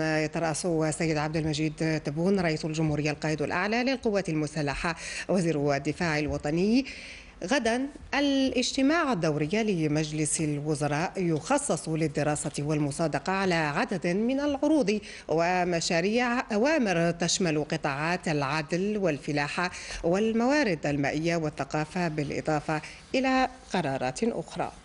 يترأس السيد عبد المجيد تبون رئيس الجمهورية القائد الأعلى للقوات المسلحة وزير الدفاع الوطني غدا الاجتماع الدوري لمجلس الوزراء يخصص للدراسة والمصادقة على عدد من العروض ومشاريع أوامر تشمل قطاعات العدل والفلاحة والموارد المائية والثقافة بالإضافة إلى قرارات أخرى